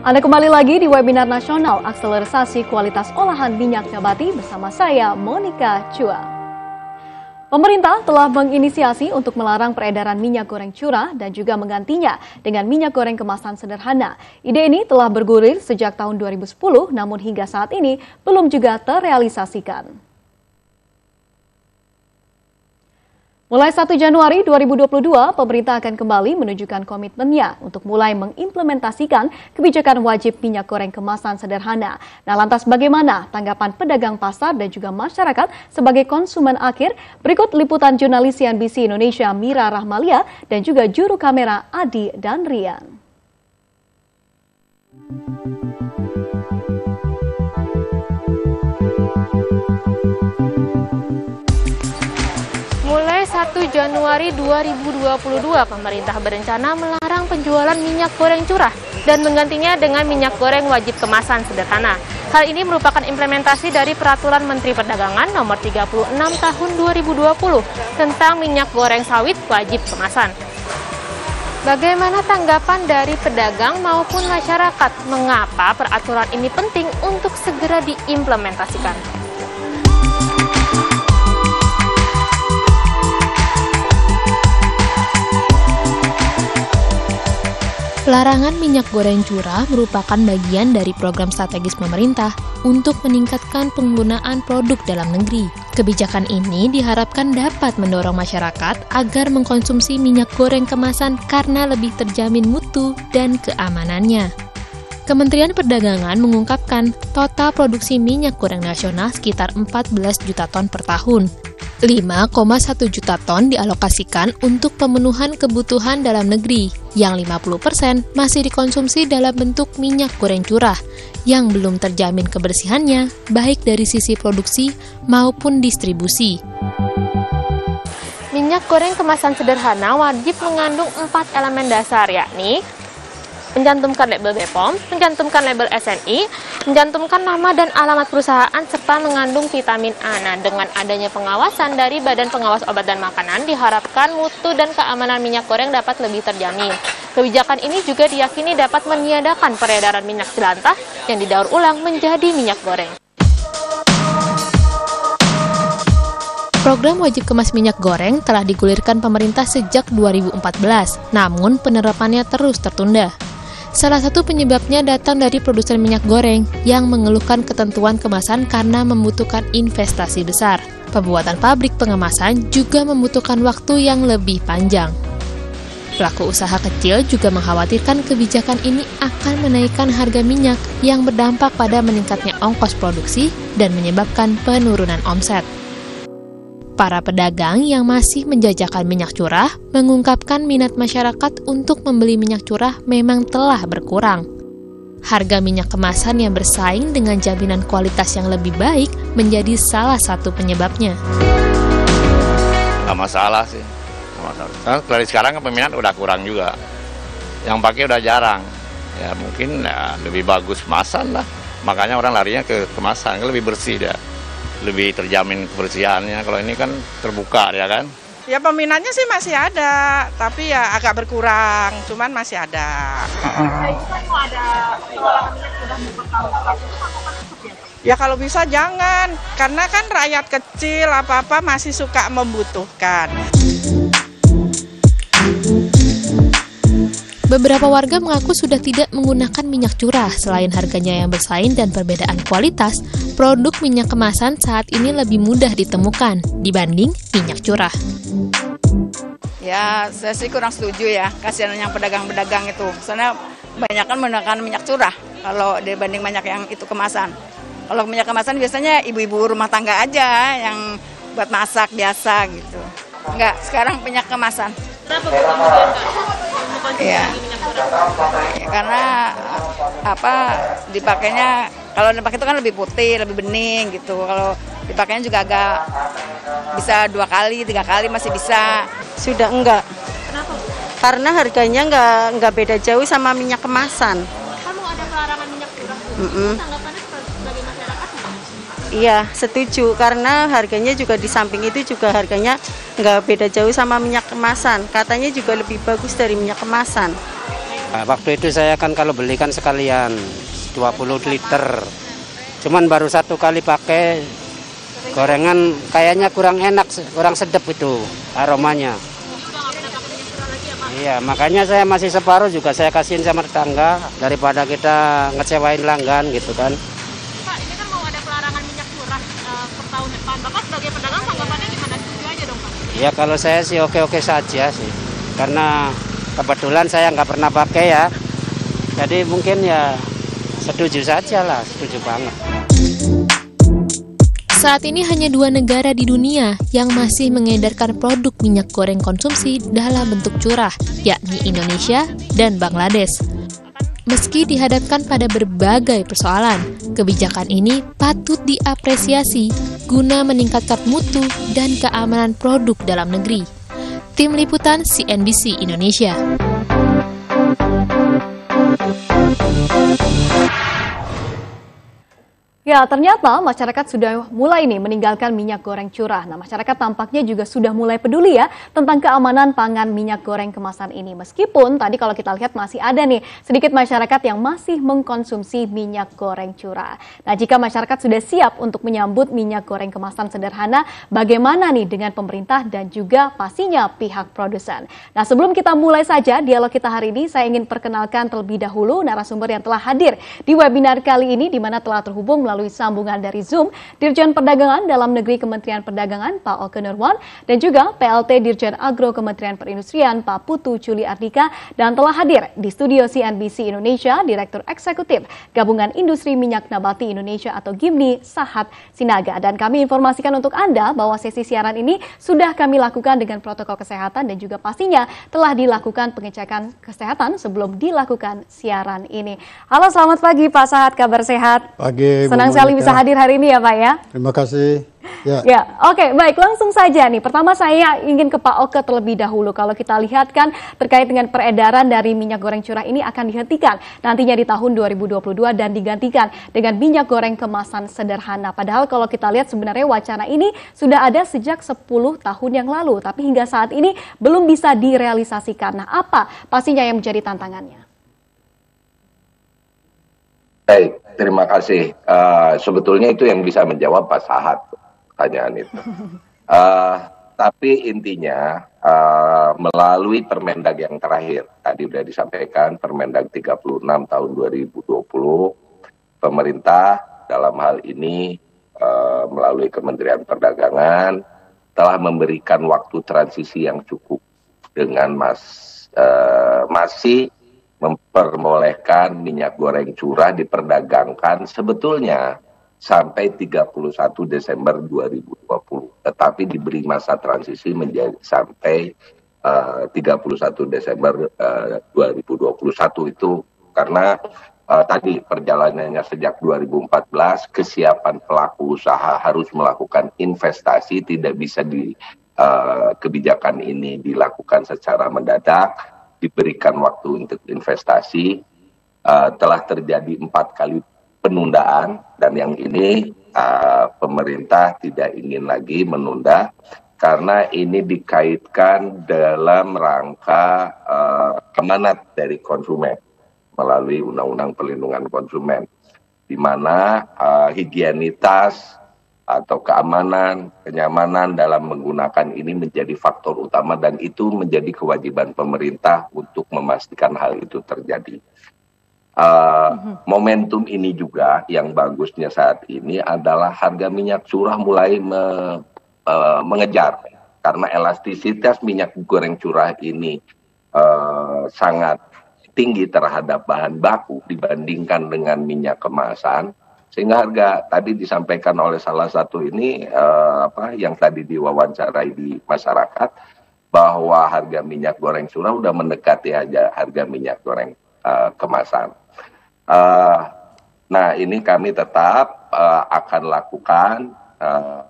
Anda kembali lagi di webinar nasional akselerasi Kualitas Olahan Minyak Nabati bersama saya Monica Chua. Pemerintah telah menginisiasi untuk melarang peredaran minyak goreng curah dan juga menggantinya dengan minyak goreng kemasan sederhana. Ide ini telah bergulir sejak tahun 2010 namun hingga saat ini belum juga terrealisasikan. Mulai 1 Januari 2022, pemerintah akan kembali menunjukkan komitmennya untuk mulai mengimplementasikan kebijakan wajib minyak goreng kemasan sederhana. Nah, lantas bagaimana tanggapan pedagang pasar dan juga masyarakat sebagai konsumen akhir? Berikut liputan jurnalis CNBC Indonesia Mira Rahmalia dan juga juru kamera Adi dan Rian. 1 Januari 2022, pemerintah berencana melarang penjualan minyak goreng curah dan menggantinya dengan minyak goreng wajib kemasan sederhana. Hal ini merupakan implementasi dari Peraturan Menteri Perdagangan Nomor 36 Tahun 2020 tentang minyak goreng sawit wajib kemasan. Bagaimana tanggapan dari pedagang maupun masyarakat? Mengapa peraturan ini penting untuk segera diimplementasikan? Larangan minyak goreng curah merupakan bagian dari program strategis pemerintah untuk meningkatkan penggunaan produk dalam negeri. Kebijakan ini diharapkan dapat mendorong masyarakat agar mengkonsumsi minyak goreng kemasan karena lebih terjamin mutu dan keamanannya. Kementerian Perdagangan mengungkapkan total produksi minyak goreng nasional sekitar 14 juta ton per tahun, 5,1 juta ton dialokasikan untuk pemenuhan kebutuhan dalam negeri, yang 50% masih dikonsumsi dalam bentuk minyak goreng curah, yang belum terjamin kebersihannya, baik dari sisi produksi maupun distribusi. Minyak goreng kemasan sederhana wajib mengandung empat elemen dasar, yakni mencantumkan label BPOM, mencantumkan label SNI, mencantumkan nama dan alamat perusahaan serta mengandung vitamin A. Nah, dengan adanya pengawasan dari Badan Pengawas Obat dan Makanan diharapkan mutu dan keamanan minyak goreng dapat lebih terjamin. Kebijakan ini juga diyakini dapat meniadakan peredaran minyak jelantah yang didaur ulang menjadi minyak goreng. Program wajib kemas minyak goreng telah digulirkan pemerintah sejak 2014, namun penerapannya terus tertunda. Salah satu penyebabnya datang dari produsen minyak goreng yang mengeluhkan ketentuan kemasan karena membutuhkan investasi besar. Pembuatan pabrik pengemasan juga membutuhkan waktu yang lebih panjang. Pelaku usaha kecil juga mengkhawatirkan kebijakan ini akan menaikkan harga minyak yang berdampak pada meningkatnya ongkos produksi dan menyebabkan penurunan omset. Para pedagang yang masih menjajakan minyak curah mengungkapkan minat masyarakat untuk membeli minyak curah memang telah berkurang. Harga minyak kemasan yang bersaing dengan jaminan kualitas yang lebih baik menjadi salah satu penyebabnya. Gak masalah sih. Gak masalah. dari sekarang kan peminat udah kurang juga. Yang pakai udah jarang. Ya mungkin ya, lebih bagus kemasan lah. Makanya orang larinya ke kemasan, kan lebih bersih dia. Ya lebih terjamin kebersihannya. Kalau ini kan terbuka ya kan. Ya peminatnya sih masih ada, tapi ya agak berkurang, cuman masih ada. Ya kalau bisa jangan, karena kan rakyat kecil apa-apa masih suka membutuhkan. Beberapa warga mengaku sudah tidak menggunakan minyak curah. Selain harganya yang bersaing dan perbedaan kualitas, produk minyak kemasan saat ini lebih mudah ditemukan dibanding minyak curah. Ya, saya sih kurang setuju ya. Kasihan yang pedagang-pedagang itu. Soalnya banyak kan menggunakan minyak curah kalau dibanding banyak yang itu kemasan. Kalau minyak kemasan biasanya ibu-ibu rumah tangga aja yang buat masak biasa gitu. Enggak, sekarang minyak kemasan. Iya, ya karena apa dipakainya kalau dipakai itu kan lebih putih lebih bening gitu kalau dipakainya juga agak bisa dua kali tiga kali masih bisa sudah enggak kenapa karena harganya enggak nggak beda jauh sama minyak kemasan kamu ada pelarangan minyak curah mm -mm. Iya, setuju karena harganya juga di samping itu juga harganya nggak beda jauh sama minyak kemasan. Katanya juga lebih bagus dari minyak kemasan. Nah, waktu itu saya kan kalau belikan sekalian 20 liter. Cuman baru satu kali pakai gorengan kayaknya kurang enak, kurang sedap itu aromanya. Iya, makanya saya masih separuh juga saya kasihin sama tetangga daripada kita ngecewain langgan gitu kan. Ya kalau saya sih oke-oke saja sih, karena kebetulan saya nggak pernah pakai ya, jadi mungkin ya setuju saja lah, setuju banget. Saat ini hanya dua negara di dunia yang masih mengedarkan produk minyak goreng konsumsi dalam bentuk curah, yakni Indonesia dan Bangladesh. Meski dihadapkan pada berbagai persoalan, kebijakan ini patut diapresiasi guna meningkatkan mutu dan keamanan produk dalam negeri. Tim Liputan CNBC Indonesia. Ya, ternyata masyarakat sudah mulai nih meninggalkan minyak goreng curah. Nah, masyarakat tampaknya juga sudah mulai peduli ya tentang keamanan pangan minyak goreng kemasan ini. Meskipun tadi kalau kita lihat masih ada nih sedikit masyarakat yang masih mengkonsumsi minyak goreng curah. Nah, jika masyarakat sudah siap untuk menyambut minyak goreng kemasan sederhana, bagaimana nih dengan pemerintah dan juga pastinya pihak produsen. Nah, sebelum kita mulai saja dialog kita hari ini, saya ingin perkenalkan terlebih dahulu narasumber yang telah hadir di webinar kali ini di mana telah terhubung melalui melalui sambungan dari Zoom Dirjen Perdagangan Dalam Negeri Kementerian Perdagangan Pak Oke Nurwan dan juga PLT Dirjen Agro Kementerian Perindustrian Pak Putu Juli Ardika dan telah hadir di studio CNBC Indonesia Direktur Eksekutif Gabungan Industri Minyak Nabati Indonesia atau GIMNI Sahat Sinaga dan kami informasikan untuk Anda bahwa sesi siaran ini sudah kami lakukan dengan protokol kesehatan dan juga pastinya telah dilakukan pengecekan kesehatan sebelum dilakukan siaran ini. Halo selamat pagi Pak Sahat, kabar sehat? Pagi. Senang senang sekali bisa hadir hari ini ya Pak ya. Terima kasih. Ya. ya, oke, baik. Langsung saja nih. Pertama saya ingin ke Pak Oke terlebih dahulu. Kalau kita lihat kan terkait dengan peredaran dari minyak goreng curah ini akan dihentikan nantinya di tahun 2022 dan digantikan dengan minyak goreng kemasan sederhana. Padahal kalau kita lihat sebenarnya wacana ini sudah ada sejak 10 tahun yang lalu, tapi hingga saat ini belum bisa direalisasikan. Nah, apa pastinya yang menjadi tantangannya? Baik, terima kasih. Uh, sebetulnya itu yang bisa menjawab Pak Sahat pertanyaan itu. Uh, tapi intinya uh, melalui Permendag yang terakhir tadi sudah disampaikan Permendag 36 tahun 2020 pemerintah dalam hal ini uh, melalui Kementerian Perdagangan telah memberikan waktu transisi yang cukup dengan mas uh, masih memperbolehkan minyak goreng curah diperdagangkan sebetulnya sampai 31 Desember 2020 tetapi diberi masa transisi menjadi sampai eh, uh, 31 Desember eh, uh, 2021 itu karena uh, tadi perjalanannya sejak 2014 kesiapan pelaku usaha harus melakukan investasi tidak bisa di uh, kebijakan ini dilakukan secara mendadak diberikan waktu untuk investasi uh, telah terjadi empat kali penundaan dan yang ini uh, pemerintah tidak ingin lagi menunda karena ini dikaitkan dalam rangka uh, amanat dari konsumen melalui undang-undang perlindungan konsumen di mana uh, higienitas atau keamanan, kenyamanan dalam menggunakan ini menjadi faktor utama dan itu menjadi kewajiban pemerintah untuk memastikan hal itu terjadi. Uh, mhm. momentum ini juga yang bagusnya saat ini adalah harga minyak curah mulai me, uh, mengejar karena elastisitas minyak goreng curah ini uh, sangat tinggi terhadap bahan baku dibandingkan dengan minyak kemasan sehingga harga tadi disampaikan oleh salah satu ini eh, apa yang tadi diwawancarai di masyarakat bahwa harga minyak goreng curah sudah mendekati aja harga minyak goreng eh, kemasan. Eh, nah ini kami tetap eh, akan lakukan eh,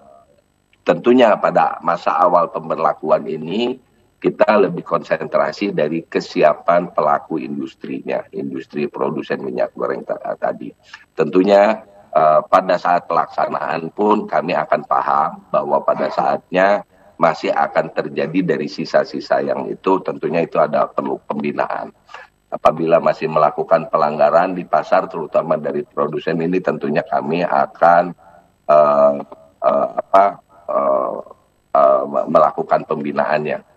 tentunya pada masa awal pemberlakuan ini kita lebih konsentrasi dari kesiapan pelaku industrinya, industri produsen minyak goreng tadi. Tentunya uh, pada saat pelaksanaan pun kami akan paham bahwa pada saatnya masih akan terjadi dari sisa-sisa yang itu tentunya itu ada perlu pembinaan. Apabila masih melakukan pelanggaran di pasar terutama dari produsen ini tentunya kami akan uh, uh, apa uh, uh, melakukan pembinaannya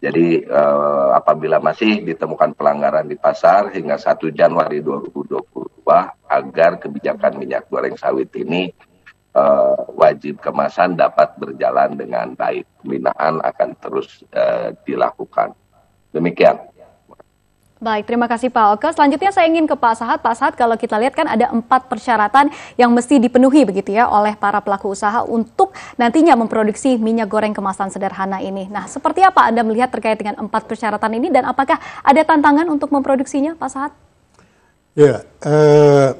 jadi eh, apabila masih ditemukan pelanggaran di pasar hingga 1 Januari 2022 agar kebijakan minyak goreng sawit ini eh, wajib kemasan dapat berjalan dengan baik. Pembinaan akan terus eh, dilakukan. Demikian. Baik, terima kasih Pak Oke. Selanjutnya saya ingin ke Pak Sahat. Pak Sahat, kalau kita lihat kan ada empat persyaratan yang mesti dipenuhi begitu ya oleh para pelaku usaha untuk nantinya memproduksi minyak goreng kemasan sederhana ini. Nah, seperti apa Anda melihat terkait dengan empat persyaratan ini dan apakah ada tantangan untuk memproduksinya, Pak Sahat? Ya, eh,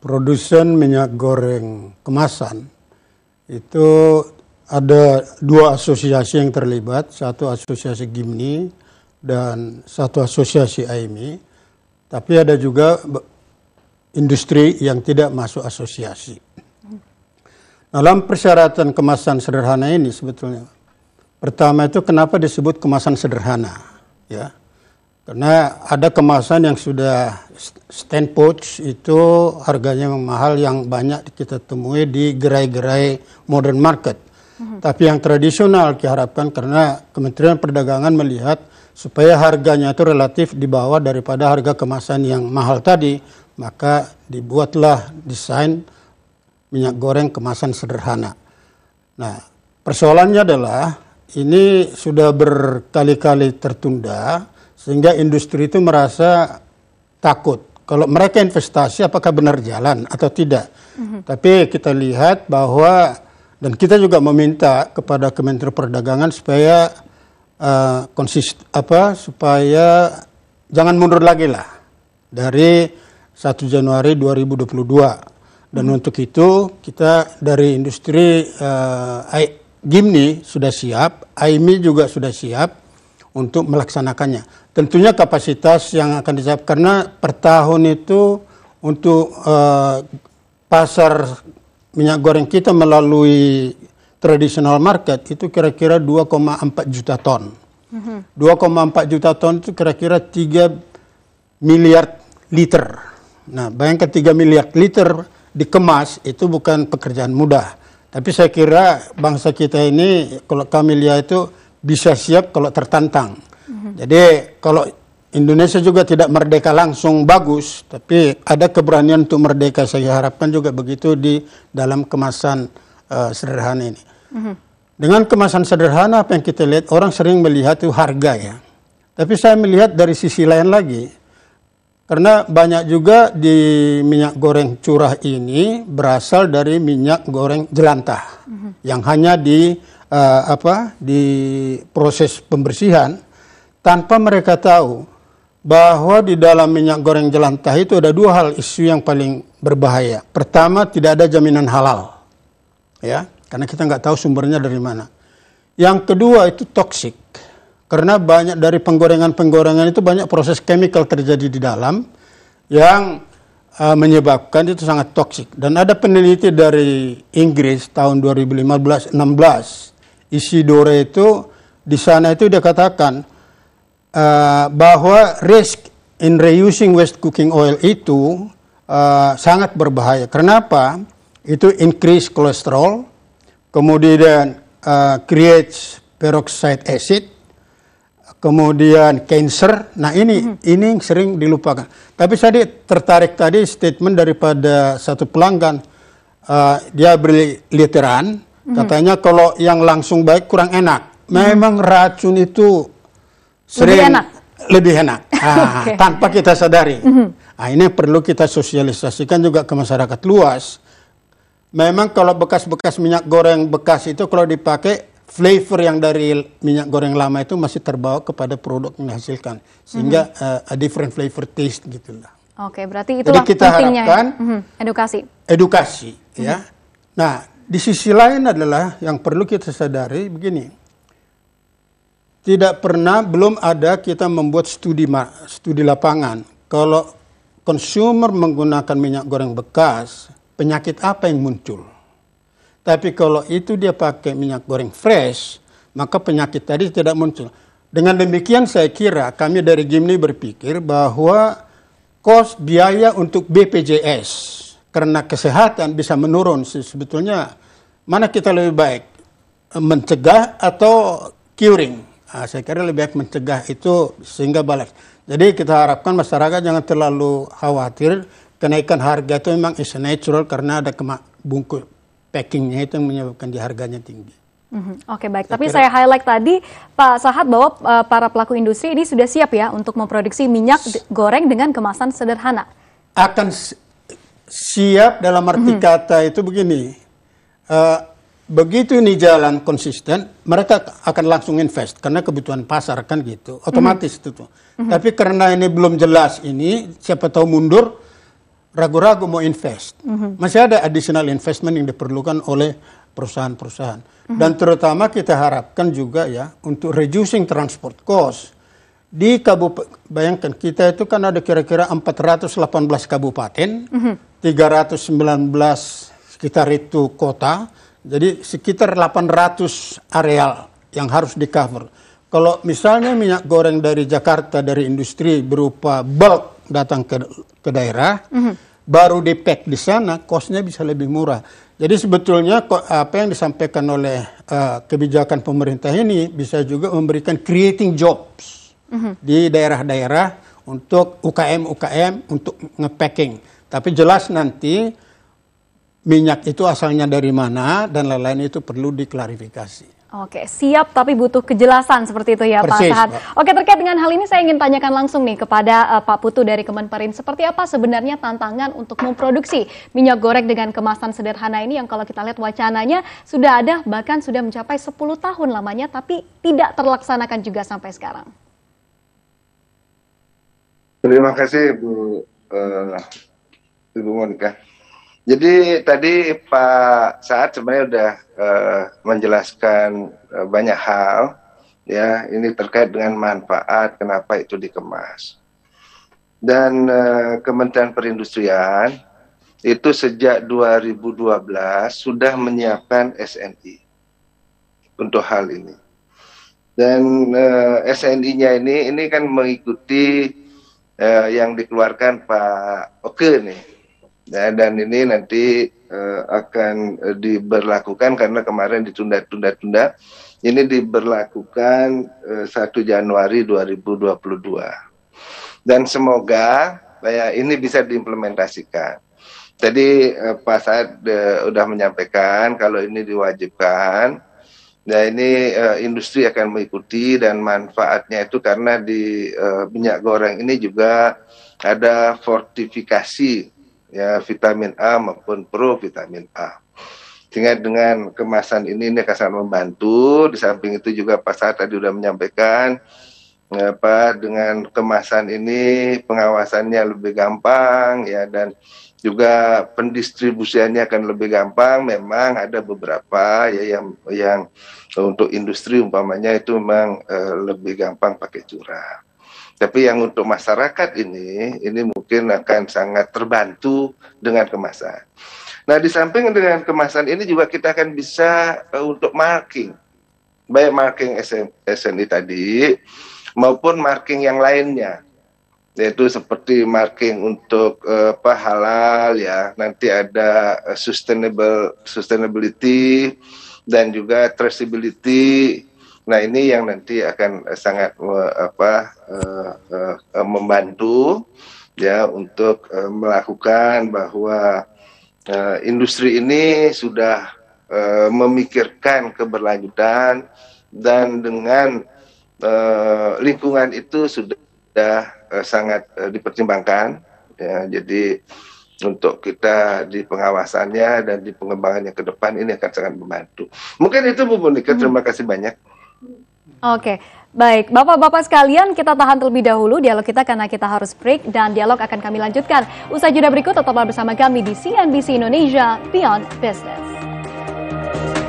produsen minyak goreng kemasan itu ada dua asosiasi yang terlibat. Satu asosiasi Gimni, dan satu asosiasi Aimi, tapi ada juga industri yang tidak masuk asosiasi. Dalam persyaratan kemasan sederhana ini sebetulnya pertama itu kenapa disebut kemasan sederhana, ya? Karena ada kemasan yang sudah stand pouch itu harganya yang mahal yang banyak kita temui di gerai-gerai modern market. Mm -hmm. Tapi yang tradisional diharapkan karena Kementerian Perdagangan melihat supaya harganya itu relatif di bawah daripada harga kemasan yang mahal tadi, maka dibuatlah desain minyak goreng kemasan sederhana. Nah, persoalannya adalah ini sudah berkali-kali tertunda sehingga industri itu merasa takut kalau mereka investasi apakah benar jalan atau tidak. Mm-hmm. Tapi kita lihat bahwa dan kita juga meminta kepada Kementerian Perdagangan supaya uh, konsist apa supaya jangan mundur lagi lah dari 1 Januari 2022 dan hmm. untuk itu kita dari industri uh, I, Gimni sudah siap, AIMI juga sudah siap untuk melaksanakannya. Tentunya kapasitas yang akan disiap karena per tahun itu untuk uh, pasar minyak goreng kita melalui traditional market itu kira-kira 2,4 juta ton. 2,4 juta ton itu kira-kira 3 miliar liter. Nah, bayangkan 3 miliar liter dikemas itu bukan pekerjaan mudah. Tapi saya kira bangsa kita ini kalau kami itu bisa siap kalau tertantang. Mm -hmm. Jadi kalau Indonesia juga tidak merdeka langsung bagus, tapi ada keberanian untuk merdeka. Saya harapkan juga begitu di dalam kemasan uh, sederhana ini. Dengan kemasan sederhana apa yang kita lihat orang sering melihat itu harga ya. Tapi saya melihat dari sisi lain lagi. Karena banyak juga di minyak goreng curah ini berasal dari minyak goreng jelantah mm-hmm. yang hanya di uh, apa di proses pembersihan tanpa mereka tahu bahwa di dalam minyak goreng jelantah itu ada dua hal isu yang paling berbahaya. Pertama, tidak ada jaminan halal. Ya karena kita nggak tahu sumbernya dari mana. Yang kedua itu toksik karena banyak dari penggorengan-penggorengan itu banyak proses chemical terjadi di dalam yang uh, menyebabkan itu sangat toksik. Dan ada peneliti dari Inggris tahun 2015-16 Isidore itu di sana itu dia katakan uh, bahwa risk in reusing waste cooking oil itu uh, sangat berbahaya. Kenapa? Itu increase kolesterol, kemudian uh, creates peroxide acid, kemudian cancer. Nah ini hmm. ini sering dilupakan. Tapi saya tertarik tadi statement daripada satu pelanggan uh, dia beli literan, hmm. katanya kalau yang langsung baik kurang enak. Mm-hmm. Memang hmm. racun itu sering lebih enak. Lebih enak, ah, okay. tanpa kita sadari. Mm -hmm. Nah, ini perlu kita sosialisasikan juga ke masyarakat luas memang kalau bekas-bekas minyak goreng bekas itu kalau dipakai flavor yang dari minyak goreng lama itu masih terbawa kepada produk yang dihasilkan sehingga mm -hmm. uh, a different flavor taste gitulah. Oke, berarti itulah Jadi kita pentingnya ya? harapkan ya. mm -hmm. edukasi. Edukasi mm -hmm. ya. Mhm. Nah, di sisi lain adalah yang perlu kita sadari begini. Tidak pernah belum ada kita membuat studi studi lapangan kalau konsumer menggunakan minyak goreng bekas penyakit apa yang muncul. Tapi kalau itu dia pakai minyak goreng fresh, maka penyakit tadi tidak muncul. Dengan demikian saya kira kami dari Gimni berpikir bahwa kos biaya untuk BPJS karena kesehatan bisa menurun sebetulnya mana kita lebih baik eh, mencegah atau curing. Nah, saya kira lebih baik mencegah itu sehingga balas. Jadi kita harapkan masyarakat jangan terlalu khawatir kenaikan harga itu memang is natural karena ada kemak bungkus packingnya itu yang menyebabkan di harganya tinggi. Mhm. Oke okay, baik, tapi kira, saya highlight tadi Pak Sahat bahwa uh, para pelaku industri ini sudah siap ya untuk memproduksi minyak goreng dengan kemasan sederhana. Akan siap dalam arti mm-hmm. kata itu begini, uh, begitu ini jalan konsisten, mereka akan langsung invest karena kebutuhan pasar kan gitu, otomatis mm-hmm. itu tuh. Mm-hmm. Tapi karena ini belum jelas ini, siapa tahu mundur, ragu-ragu mau invest, mm-hmm. masih ada additional investment yang diperlukan oleh perusahaan-perusahaan. Mm-hmm. Dan terutama kita harapkan juga ya untuk reducing transport cost. Di kabupaten, bayangkan kita itu kan ada kira-kira 418 kabupaten, mm-hmm. 319 sekitar itu kota, jadi sekitar 800 areal yang harus di cover. Kalau misalnya minyak goreng dari Jakarta dari industri berupa bulk datang ke ke daerah, mm -hmm. baru di di sana, kosnya bisa lebih murah. Jadi sebetulnya apa yang disampaikan oleh uh, kebijakan pemerintah ini bisa juga memberikan creating jobs mm -hmm. di daerah-daerah untuk UKM-UKM untuk ngepacking. Tapi jelas nanti minyak itu asalnya dari mana dan lain-lain itu perlu diklarifikasi. Oke, siap tapi butuh kejelasan seperti itu ya Persis, Pak Sahat. Oke, terkait dengan hal ini saya ingin tanyakan langsung nih kepada uh, Pak Putu dari Kemenperin. Seperti apa sebenarnya tantangan untuk memproduksi minyak goreng dengan kemasan sederhana ini yang kalau kita lihat wacananya sudah ada bahkan sudah mencapai 10 tahun lamanya tapi tidak terlaksanakan juga sampai sekarang. Terima kasih Bu uh, Ibu Monika. Jadi tadi Pak Saat sebenarnya sudah uh, eh, menjelaskan uh, banyak hal ya ini terkait dengan manfaat kenapa itu dikemas. Dan uh, Kementerian Perindustrian itu sejak 2012 sudah menyiapkan SNI untuk hal ini. Dan uh, SNI-nya ini ini kan mengikuti uh, yang dikeluarkan Pak Oke nih Nah, dan ini nanti uh, akan eh, diberlakukan karena kemarin ditunda-tunda-tunda. Ini diberlakukan uh, eh, 1 Januari 2022. Dan semoga ya ini bisa diimplementasikan. Jadi uh, Pak Saad uh, udah menyampaikan kalau ini diwajibkan, ya ini uh, industri akan mengikuti dan manfaatnya itu karena di uh, minyak goreng ini juga ada fortifikasi ya vitamin A maupun pro vitamin A. Sehingga dengan kemasan ini ini akan sangat membantu. Di samping itu juga Pak Saat tadi sudah menyampaikan apa dengan kemasan ini pengawasannya lebih gampang ya dan juga pendistribusiannya akan lebih gampang memang ada beberapa ya yang yang untuk industri umpamanya itu memang eh, lebih gampang pakai curah tapi yang untuk masyarakat ini, ini mungkin akan sangat terbantu dengan kemasan. Nah, di samping dengan kemasan ini juga kita akan bisa uh, untuk marking, baik marking SNI tadi maupun marking yang lainnya, yaitu seperti marking untuk uh, apa halal ya, nanti ada eh, sustainable sustainability dan juga traceability Nah ini yang nanti akan eh, sangat eh, apa eh, membantu ya untuk melakukan bahwa industri ini sudah memikirkan keberlanjutan dan dengan lingkungan itu sudah sangat dipertimbangkan. Ya, jadi untuk kita di pengawasannya dan di pengembangannya ke depan ini akan sangat membantu. Mungkin itu Bu Monika, terima hmm. kasih banyak. Oke. Baik, Bapak-Bapak sekalian kita tahan terlebih dahulu dialog kita karena kita harus break dan dialog akan kami lanjutkan. Usai jeda berikut tetaplah bersama kami di CNBC Indonesia Beyond Business.